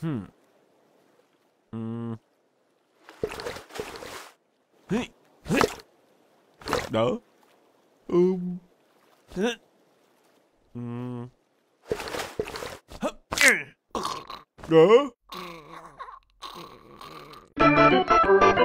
Hmm. hmm. Hey. No. Um. Hmm. Đó.